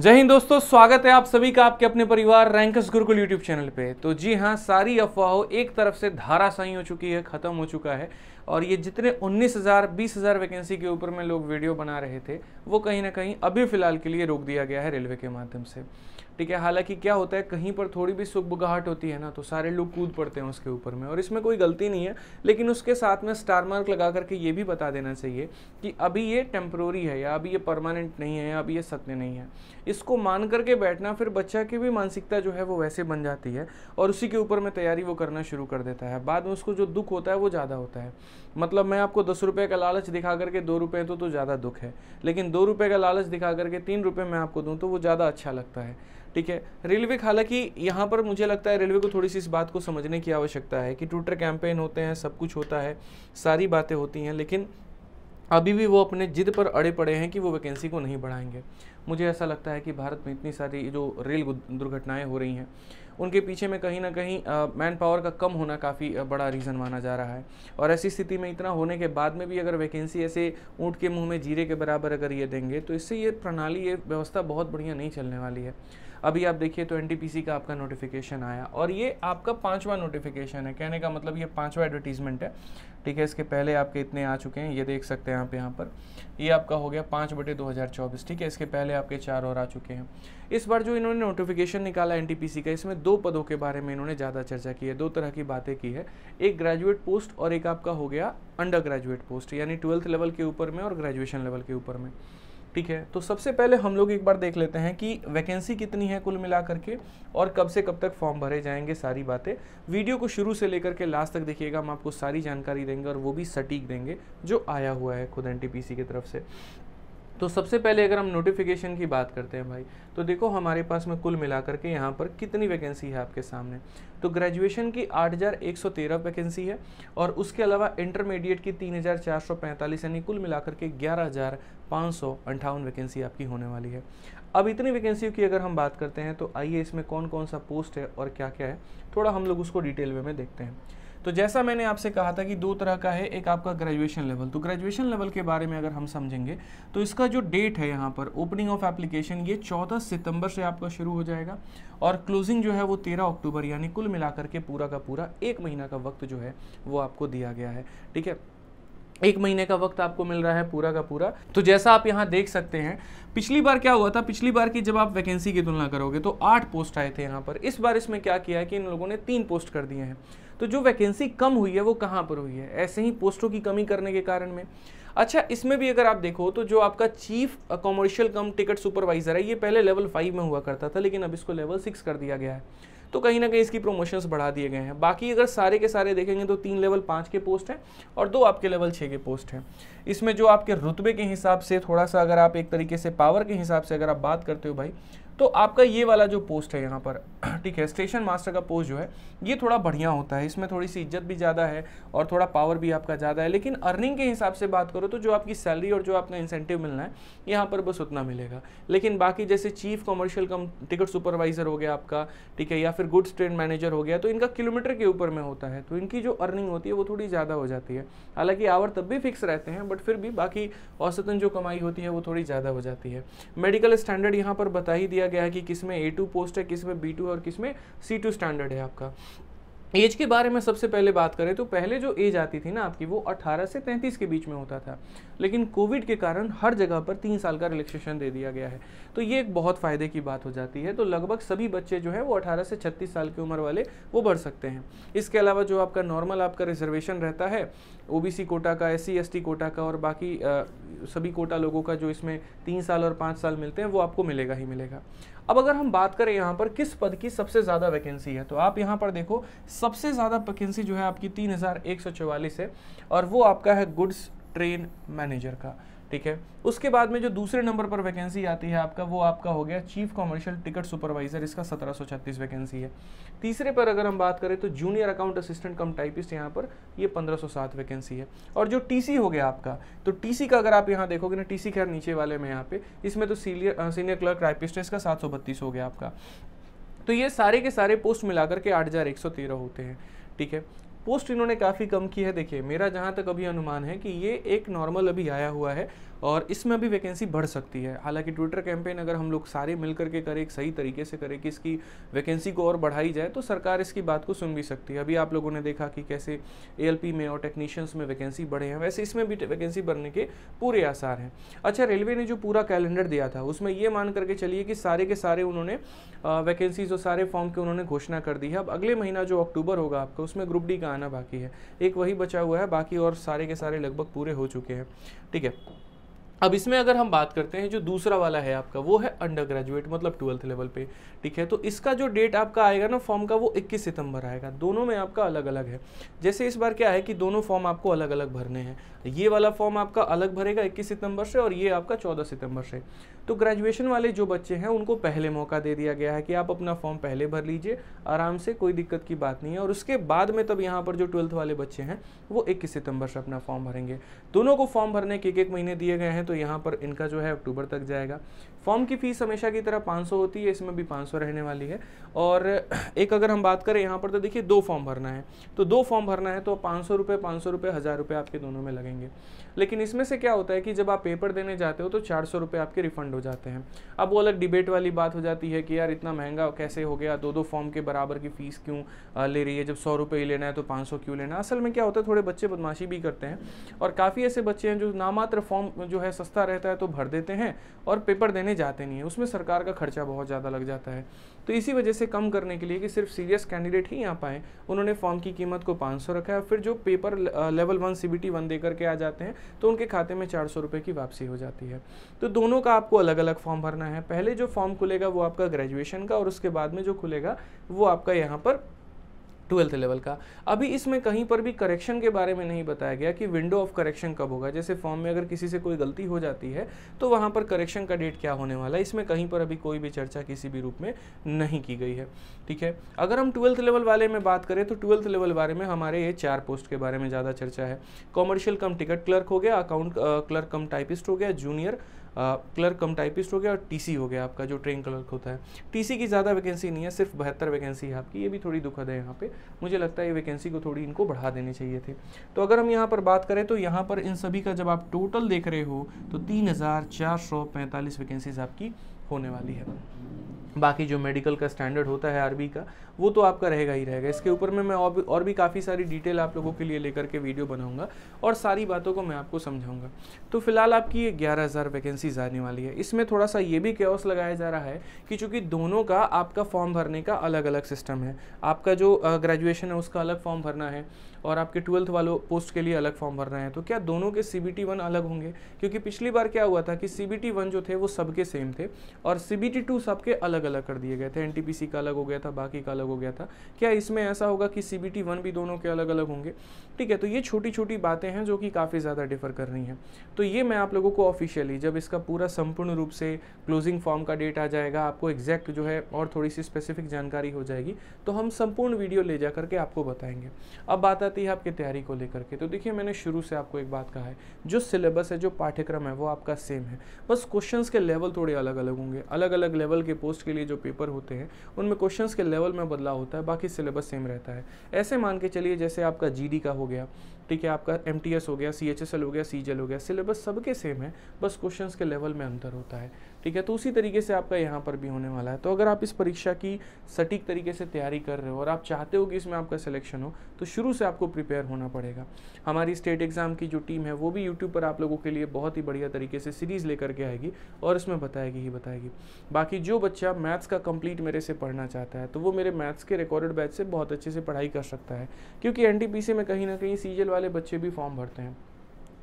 जय हिंद दोस्तों स्वागत है आप सभी का आपके अपने परिवार रैंकस गुरुकुल यूट्यूब चैनल पे तो जी हाँ सारी अफवाहों एक तरफ से धाराशाही हो चुकी है ख़त्म हो चुका है और ये जितने 19,000 20,000 वैकेंसी के ऊपर में लोग वीडियो बना रहे थे वो कहीं ना कहीं अभी फ़िलहाल के लिए रोक दिया गया है रेलवे के माध्यम से ठीक है हालांकि क्या होता है कहीं पर थोड़ी भी सुखबुगाहट होती है ना तो सारे लोग कूद पड़ते हैं उसके ऊपर में और इसमें कोई गलती नहीं है लेकिन उसके साथ में स्टार मार्क लगा करके ये भी बता देना चाहिए कि अभी ये टेम्प्रोरी है या अभी ये परमानेंट नहीं है या अभी ये सत्य नहीं है इसको मान करके बैठना फिर बच्चा की भी मानसिकता जो है वो वैसे बन जाती है और उसी के ऊपर में तैयारी वो करना शुरू कर देता है बाद में उसको जो दुख होता है वो ज़्यादा होता है मतलब मैं आपको दस रुपये का लालच दिखा करके दो रुपये तो तो ज़्यादा दुख है लेकिन दो रुपये का लालच दिखा करके तीन रुपये मैं आपको दूँ तो वो ज़्यादा अच्छा लगता है ठीक है रेलवे हालांकि यहाँ पर मुझे लगता है रेलवे को थोड़ी सी इस बात को समझने की आवश्यकता है कि ट्विटर कैंपेन होते हैं सब कुछ होता है सारी बातें होती हैं लेकिन अभी भी वो अपने जिद पर अड़े पड़े हैं कि वो वैकेंसी को नहीं बढ़ाएंगे मुझे ऐसा लगता है कि भारत में इतनी सारी जो रेल दुर्घटनाएं हो रही हैं उनके पीछे में कहीं ना कहीं मैन पावर का कम होना काफ़ी बड़ा रीज़न माना जा रहा है और ऐसी स्थिति में इतना होने के बाद में भी अगर वैकेंसी ऐसे ऊँट के मुँह में जीरे के बराबर अगर ये देंगे तो इससे ये प्रणाली ये व्यवस्था बहुत बढ़िया नहीं चलने वाली है अभी आप देखिए तो एन का आपका नोटिफिकेशन आया और ये आपका पाँचवा नोटिफिकेशन है कहने का मतलब ये पाँचवा एडवर्टीजमेंट है ठीक है इसके पहले आपके इतने आ चुके हैं ये देख सकते हैं आप यहाँ पर ये आपका हो गया पाँच बटे दो हज़ार चौबीस ठीक है इसके पहले आपके चार और आ चुके हैं इस बार जो इन्होंने नोटिफिकेशन निकाला एन का इसमें दो पदों के बारे में इन्होंने ज़्यादा चर्चा की है दो तरह की बातें की है एक ग्रेजुएट पोस्ट और एक आपका हो गया अंडर ग्रेजुएट पोस्ट यानी ट्वेल्थ लेवल के ऊपर में और ग्रेजुएशन लेवल के ऊपर में ठीक है तो सबसे पहले हम लोग एक बार देख लेते हैं कि वैकेंसी कितनी है कुल मिला करके और कब से कब तक फॉर्म भरे जाएंगे सारी बातें वीडियो को शुरू से लेकर के लास्ट तक देखिएगा हम आपको सारी जानकारी देंगे और वो भी सटीक देंगे जो आया हुआ है खुद एन की तरफ से तो सबसे पहले अगर हम नोटिफिकेशन की बात करते हैं भाई तो देखो हमारे पास में कुल मिलाकर के यहाँ पर कितनी वैकेंसी है आपके सामने तो ग्रेजुएशन की 8,113 वैकेंसी है और उसके अलावा इंटरमीडिएट की 3,445 यानी कुल मिलाकर के ग्यारह वैकेंसी आपकी होने वाली है अब इतनी वैकेंसी की अगर हम बात करते हैं तो आइए इसमें कौन कौन सा पोस्ट है और क्या क्या है थोड़ा हम लोग उसको डिटेल में देखते हैं तो जैसा मैंने आपसे कहा था कि दो तरह का है एक आपका ग्रेजुएशन लेवल तो ग्रेजुएशन लेवल के बारे में अगर हम समझेंगे तो इसका जो डेट है यहाँ पर ओपनिंग ऑफ एप्लीकेशन ये 14 सितंबर से आपका शुरू हो जाएगा और क्लोजिंग जो है वो 13 अक्टूबर यानी कुल मिलाकर के पूरा का पूरा एक महीना का वक्त जो है वो आपको दिया गया है ठीक है एक महीने का वक्त आपको मिल रहा है पूरा का पूरा तो जैसा आप यहाँ देख सकते हैं पिछली बार क्या हुआ था पिछली बार की जब आप वैकेंसी की तुलना करोगे तो आठ पोस्ट आए थे यहाँ पर इस बार इसमें क्या किया है कि इन लोगों ने तीन पोस्ट कर दिए हैं तो जो वैकेंसी कम हुई है वो कहाँ पर हुई है ऐसे ही पोस्टों की कमी करने के कारण में अच्छा इसमें भी अगर आप देखो तो जो आपका chief commercial cum ticket supervisor है ये पहले लेवल फाइव में हुआ करता था लेकिन अब इसको लेवल सिक्स कर दिया गया है तो कहीं ना कहीं इसकी प्रोमोशंस बढ़ा दिए गए हैं बाकी अगर सारे के सारे देखेंगे तो तीन लेवल पाँच के पोस्ट हैं और दो आपके लेवल छः के पोस्ट हैं इसमें जो आपके रुतबे के हिसाब से थोड़ा सा अगर आप एक तरीके से पावर के हिसाब से अगर आप बात करते हो भाई तो आपका ये वाला जो पोस्ट है यहाँ पर ठीक है स्टेशन मास्टर का पोस्ट जो है ये थोड़ा बढ़िया होता है इसमें थोड़ी सी इज्जत भी ज़्यादा है और थोड़ा पावर भी आपका ज़्यादा है लेकिन अर्निंग के हिसाब से बात करो तो जो आपकी सैलरी और जो आपका इंसेंटिव मिलना है यहाँ पर बस उतना मिलेगा लेकिन बाकी जैसे chief commercial cum ticket supervisor हो गया आपका ठीक है या फिर गुड्स ट्रेन मैनेजर हो गया तो इनका किलोमीटर के ऊपर में होता है तो इनकी जो अर्निंग होती है वो थोड़ी ज़्यादा हो जाती है हालाँकि आवर तब भी फिक्स रहते हैं बट फिर भी बाकी औसतन जो कमाई होती है वो थोड़ी ज़्यादा हो जाती है मेडिकल स्टैंडर्ड यहाँ पर बता ही दिया दिया गया है कि किसमें ए टू पोस्ट है किसमें बी टू और किसमें सी टू स्टैंडर्ड है आपका एज के बारे में सबसे पहले बात करें तो पहले जो एज आती थी ना आपकी वो 18 से 33 के बीच में होता था लेकिन कोविड के कारण हर जगह पर तीन साल का रिलैक्सेशन दे दिया गया है तो ये एक बहुत फ़ायदे की बात हो जाती है तो लगभग सभी बच्चे जो है वो 18 से 36 साल की उम्र वाले वो बढ़ सकते हैं इसके अलावा जो आपका नॉर्मल आपका रिजर्वेशन रहता है ओ कोटा का एस सी कोटा का और बाकी आ, सभी कोटा लोगों का जो इसमें तीन साल और पाँच साल मिलते हैं वो आपको मिलेगा ही मिलेगा अब अगर हम बात करें यहाँ पर किस पद की सबसे ज़्यादा वैकेंसी है तो आप यहाँ पर देखो सबसे ज़्यादा वैकेंसी जो है आपकी तीन हज़ार एक सौ चवालीस है और वो आपका है गुड्स ट्रेन मैनेजर का ठीक है उसके बाद में जो दूसरे नंबर पर वैकेंसी आती है आपका वो आपका हो गया चीफ कॉमर्शियल टिकट सुपरवाइजर इसका छत्तीस वैकेंसी है तीसरे पर अगर हम बात करें तो junior account assistant cum typist यहाँ पर ये 1507 वैकेंसी है और जो टीसी हो गया आपका तो टीसी का अगर आप यहाँ देखोगे ना टी खैर नीचे वाले में यहाँ पे इसमें तो सीनियर सीनियर क्लर्क टाइपिस्ट है इसका सात हो गया आपका तो ये सारे के सारे पोस्ट मिलाकर के आठ हज़ार एक सौ तेरह होते हैं ठीक है पोस्ट इन्होंने काफ़ी कम की है देखिए मेरा जहाँ तक अभी अनुमान है कि ये एक नॉर्मल अभी आया हुआ है और इसमें भी वैकेंसी बढ़ सकती है हालांकि ट्विटर कैंपेन अगर हम लोग सारे मिल करके करें एक सही तरीके से करें कि इसकी वैकेंसी को और बढ़ाई जाए तो सरकार इसकी बात को सुन भी सकती है अभी आप लोगों ने देखा कि कैसे ए में और टेक्नीशियंस में वैकेंसी बढ़े हैं वैसे इसमें भी वैकेंसी बढ़ने के पूरे आसार हैं अच्छा रेलवे ने जो पूरा कैलेंडर दिया था उसमें ये मान करके चलिए कि सारे के सारे उन्होंने वैकेंसीज और सारे फॉर्म की उन्होंने घोषणा कर दी है अब अगले महीना जो अक्टूबर होगा आपका उसमें ग्रुप डी का आना बाकी है एक वही बचा हुआ है बाकी और सारे के सारे लगभग पूरे हो चुके हैं ठीक है अब इसमें अगर हम बात करते हैं जो दूसरा वाला है आपका वो है अंडर ग्रेजुएट मतलब ट्वेल्थ लेवल पे ठीक है तो इसका जो डेट आपका आएगा ना फॉर्म का वो 21 सितंबर आएगा दोनों में आपका अलग अलग है जैसे इस बार क्या है कि दोनों फॉर्म आपको अलग अलग भरने हैं ये वाला फॉर्म आपका अलग भरेगा इक्कीस सितंबर से और ये आपका चौदह सितंबर से तो ग्रेजुएशन वाले जो बच्चे हैं उनको पहले मौका दे दिया गया है कि आप अपना फॉर्म पहले भर लीजिए आराम से कोई दिक्कत की बात नहीं है और उसके बाद में तब यहाँ पर जो ट्वेल्थ वाले बच्चे हैं वो इक्कीस सितंबर से अपना फॉर्म भरेंगे दोनों को फॉर्म भरने के एक एक महीने दिए गए हैं तो यहाँ पर इनका जो है अक्टूबर तक जाएगा फॉर्म की फ़ीस हमेशा की तरह पाँच होती है इसमें भी पाँच रहने वाली है और एक अगर हम बात करें यहाँ पर तो देखिए दो फॉर्म भरना है तो दो फॉर्म भरना है तो पाँच सौ रुपये पाँच सौ रुपये हज़ार रुपये आपके दोनों में लगेंगे लेकिन इसमें से क्या होता है कि जब आप पेपर देने जाते हो तो चार सौ रुपये आपके रिफंड हो जाते हैं अब वो अलग डिबेट वाली बात हो जाती है कि यार इतना महंगा कैसे हो गया दो दो फॉर्म के बराबर की फ़ीस क्यों ले रही है जब सौ रुपये ही लेना है तो पाँच सौ क्यों लेना असल में क्या होता है थोड़े बच्चे बदमाशी भी करते हैं और काफ़ी ऐसे बच्चे हैं जो नामात्र फॉर्म जो है सस्ता रहता है तो भर देते हैं और पेपर देने जाते नहीं है उसमें सरकार का खर्चा बहुत ज़्यादा लग जाता है तो इसी वजह से कम करने के लिए कि सिर्फ सीरियस कैंडिडेट ही यहाँ पाएँ उन्होंने फॉर्म की कीमत को पाँच सौ रखा है फिर जो paper level one C B T one दे करके आ जाते हैं तो उनके खाते में चार सौ रुपये की वापसी हो जाती है तो दोनों का आपको अलग अलग फॉर्म भरना है पहले जो फॉर्म खुलेगा वो आपका ग्रेजुएशन का और उसके बाद में जो खुलेगा वो आपका यहाँ पर ट्वेल्थ लेवल का अभी इसमें कहीं पर भी करेक्शन के बारे में नहीं बताया गया कि विंडो ऑफ करेक्शन कब होगा जैसे फॉर्म में अगर किसी से कोई गलती हो जाती है तो वहाँ पर करेक्शन का डेट क्या होने वाला है इसमें कहीं पर अभी कोई भी चर्चा किसी भी रूप में नहीं की गई है ठीक है अगर हम ट्वेल्थ लेवल वाले में बात करें तो ट्वेल्थ लेवल बारे में हमारे ये चार पोस्ट के बारे में ज़्यादा चर्चा है कॉमर्शियल कम टिकट क्लर्क हो गया अकाउंट क्लर्क कम टाइपिस्ट हो गया जूनियर क्लर्क कम टाइपिस्ट हो गया और टीसी हो गया आपका जो ट्रेन क्लर्क होता है टीसी की ज़्यादा वैकेंसी नहीं है सिर्फ बहत्तर वैकेंसी है आपकी ये भी थोड़ी दुखद है यहाँ पे मुझे लगता है ये वैकेंसी को थोड़ी इनको बढ़ा देने चाहिए थे तो अगर हम यहाँ पर बात करें तो यहाँ पर इन सभी का जब आप टोटल देख रहे हो तो तीन वैकेंसीज़ आपकी होने वाली है बाकी जो मेडिकल का स्टैंडर्ड होता है आरबी का वो तो आपका रहेगा ही रहेगा इसके ऊपर में मैं और, और भी काफ़ी सारी डिटेल आप लोगों के लिए लेकर के वीडियो बनाऊंगा और सारी बातों को मैं आपको समझाऊंगा तो फिलहाल आपकी ये ग्यारह हज़ार वैकेंसीज आने वाली है इसमें थोड़ा सा ये भी क्योस लगाया जा रहा है कि चूँकि दोनों का आपका फॉर्म भरने का अलग अलग सिस्टम है आपका जो ग्रेजुएशन है उसका अलग फॉर्म भरना है और आपके ट्वेल्थ वालों पोस्ट के लिए अलग फॉर्म भरना है तो क्या दोनों के सी बी टी वन अलग होंगे क्योंकि पिछली बार क्या हुआ था कि सी बी टी वन जो थे वो सबके सेम थे और सी बी टी टू सबके अलग अलग कर दिए गए थे एनटीपीसी का अलग हो गया था बाकी का अलग हो गया था क्या इसमें ऐसा होगा कि सी बी भी दोनों के अलग अलग होंगे ठीक है तो ये छोटी छोटी बातें हैं जो कि काफ़ी ज़्यादा डिफर कर रही हैं तो ये मैं आप लोगों को ऑफिशियली जब इसका पूरा संपूर्ण रूप से क्लोजिंग फॉर्म का डेट आ जाएगा आपको एग्जैक्ट जो है और थोड़ी सी स्पेसिफिक जानकारी हो जाएगी तो हम संपूर्ण वीडियो ले जा करके आपको बताएंगे अब बात आती है आपकी तैयारी को लेकर के तो देखिए मैंने शुरू से आपको एक बात कहा है जो सिलेबस है जो पाठ्यक्रम है वो आपका सेम है बस क्वेश्चन के लेवल थोड़े अलग अलग होंगे अलग अलग लेवल के पोस्ट के लिए जो पेपर होते हैं उनमें क्वेश्चंस के लेवल में बदलाव होता है बाकी सिलेबस सेम रहता है ऐसे मान के चलिए जैसे आपका जी का हो गया ठीक है आपका एम हो गया सी हो गया सी हो गया सिलेबस सबके सेम है बस क्वेश्चन के लेवल में अंतर होता है ठीक है तो उसी तरीके से आपका यहाँ पर भी होने वाला है तो अगर आप इस परीक्षा की सटीक तरीके से तैयारी कर रहे हो और आप चाहते हो कि इसमें आपका सिलेक्शन हो तो शुरू से आपको प्रिपेयर होना पड़ेगा हमारी स्टेट एग्ज़ाम की जो टीम है वो भी यूट्यूब पर आप लोगों के लिए बहुत ही बढ़िया तरीके से सीरीज़ लेकर के आएगी और इसमें बताएगी ही बताएगी बाकी जो बच्चा मैथ्स का कंप्लीट मेरे से पढ़ना चाहता है तो वो मेरे मैथ्स के रिकॉर्डेड बैच से बहुत अच्छे से पढ़ाई कर सकता है क्योंकि एन में कहीं ना कहीं सीजल वाले बच्चे भी फॉर्म भरते हैं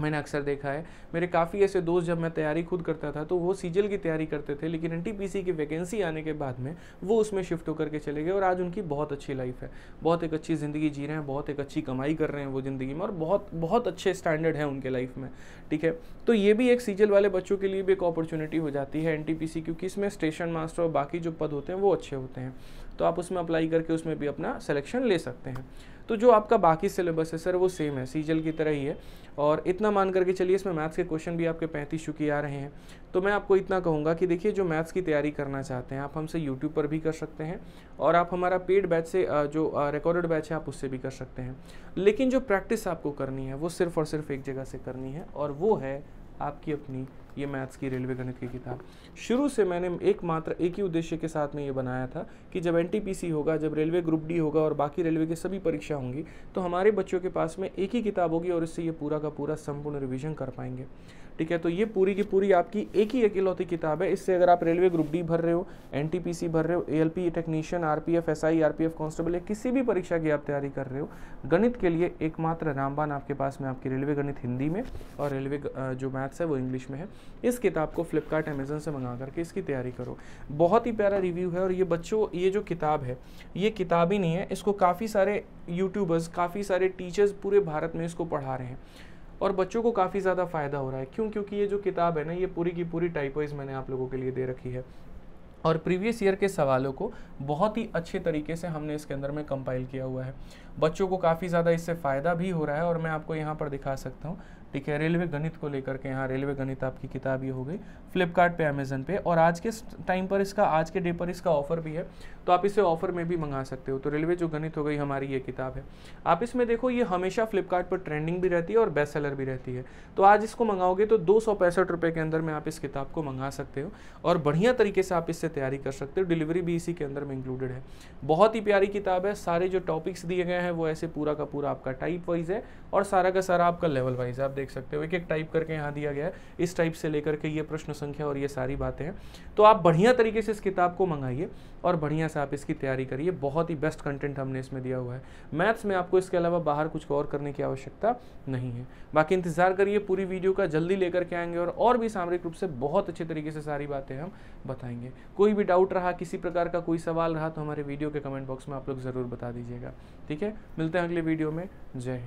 मैंने अक्सर देखा है मेरे काफ़ी ऐसे दोस्त जब मैं तैयारी खुद करता था तो वो सीजल की तैयारी करते थे लेकिन एन की वैकेंसी आने के बाद में वो उसमें शिफ्ट होकर के चले गए और आज उनकी बहुत अच्छी लाइफ है बहुत एक अच्छी ज़िंदगी जी रहे हैं बहुत एक अच्छी कमाई कर रहे हैं वो ज़िंदगी में और बहुत बहुत अच्छे स्टैंडर्ड हैं उनके लाइफ में ठीक है तो ये भी एक सीजल वाले बच्चों के लिए भी एक अपॉर्चुनिटी हो जाती है एन क्योंकि इसमें स्टेशन मास्टर और बाकी जो पद होते हैं वो अच्छे होते हैं तो आप उसमें अप्लाई करके उसमें भी अपना सलेक्शन ले सकते हैं तो जो आपका बाकी सिलेबस है सर वो सेम है सीजल की तरह ही है और इतना मान करके चलिए इसमें मैथ्स के क्वेश्चन भी आपके पैंतीस चूँकि आ रहे हैं तो मैं आपको इतना कहूँगा कि देखिए जो मैथ्स की तैयारी करना चाहते हैं आप हमसे यूट्यूब पर भी कर सकते हैं और आप हमारा पेड बैच से जो रिकॉर्डेड बैच है आप उससे भी कर सकते हैं लेकिन जो प्रैक्टिस आपको करनी है वो सिर्फ और सिर्फ एक जगह से करनी है और वो है आपकी अपनी ये मैथ्स की रेलवे गणित की किताब शुरू से मैंने एक मात्र एक ही उद्देश्य के साथ में ये बनाया था कि जब एन होगा जब रेलवे ग्रुप डी होगा और बाकी रेलवे की सभी परीक्षा होंगी तो हमारे बच्चों के पास में एक ही किताब होगी और इससे ये पूरा का पूरा संपूर्ण रिविजन कर पाएंगे ठीक है तो ये पूरी की पूरी आपकी एक ही एक इलौती किताब है इससे अगर आप रेलवे ग्रुप डी भर रहे हो एन भर रहे हो a technician R P F S I R P F constable या किसी भी परीक्षा की आप तैयारी कर रहे हो गणित के लिए एकमात्र रामबान आपके पास में आपकी रेलवे गणित हिंदी में और रेलवे जो मैथ्स है वो इंग्लिश में है इस किताब को फ्लिपकार्ट अमेजन से मंगा करके इसकी तैयारी करो बहुत ही प्यारा रिव्यू है और ये बच्चों ये जो किताब है ये किताब ही नहीं है इसको काफ़ी सारे यूट्यूबर्स काफ़ी सारे टीचर्स पूरे भारत में इसको पढ़ा रहे हैं और बच्चों को काफ़ी ज़्यादा फ़ायदा हो रहा है क्यों क्योंकि ये जो किताब है ना ये पूरी की पूरी टाइपवाइज मैंने आप लोगों के लिए दे रखी है और प्रीवियस ईयर के सवालों को बहुत ही अच्छे तरीके से हमने इसके अंदर में कंपाइल किया हुआ है बच्चों को काफ़ी ज़्यादा इससे फ़ायदा भी हो रहा है और मैं आपको यहाँ पर दिखा सकता हूँ ठीक है रेलवे गणित को लेकर के यहाँ रेलवे गणित आपकी किताब ये हो गई फ्लिपकार्ट अमेजन पे और आज के टाइम पर इसका आज के डे पर इसका ऑफर भी है तो आप इसे ऑफर में भी मंगा सकते हो तो रेलवे जो गणित हो गई हमारी ये किताब है आप इसमें देखो ये हमेशा फ्लिपकार्ट पर ट्रेंडिंग भी रहती है और बेस्ट सेलर भी रहती है तो आज इसको मंगाओगे तो दो रुपए के अंदर में आप इस किताब को मंगा सकते हो और बढ़िया तरीके से आप इससे तैयारी कर सकते हो डिलीवरी भी इसी के अंदर में इंक्लूडेड है बहुत ही प्यारी किताब है सारे जो टॉपिक्स दिए गए हैं वो ऐसे पूरा का पूरा आपका टाइप वाइज है और सारा का सारा आपका लेवल वाइज आप देख सकते हो एक एक टाइप करके यहाँ दिया गया है इस टाइप से लेकर के ये प्रश्न संख्या और ये सारी बातें हैं तो आप बढ़िया तरीके से इस किताब को मंगाइए और बढ़िया से आप इसकी तैयारी करिए बहुत ही बेस्ट कंटेंट हमने इसमें दिया हुआ है मैथ्स में आपको इसके अलावा बाहर कुछ और करने की आवश्यकता नहीं है बाकी इंतजार करिए पूरी वीडियो का जल्दी लेकर के आएंगे और, और भी सामरिक रूप से बहुत अच्छे तरीके से सारी बातें हम बताएंगे कोई भी डाउट रहा किसी प्रकार का कोई सवाल रहा तो हमारे वीडियो के कमेंट बॉक्स में आप लोग ज़रूर बता दीजिएगा ठीक है मिलते हैं अगले वीडियो में जय हिंद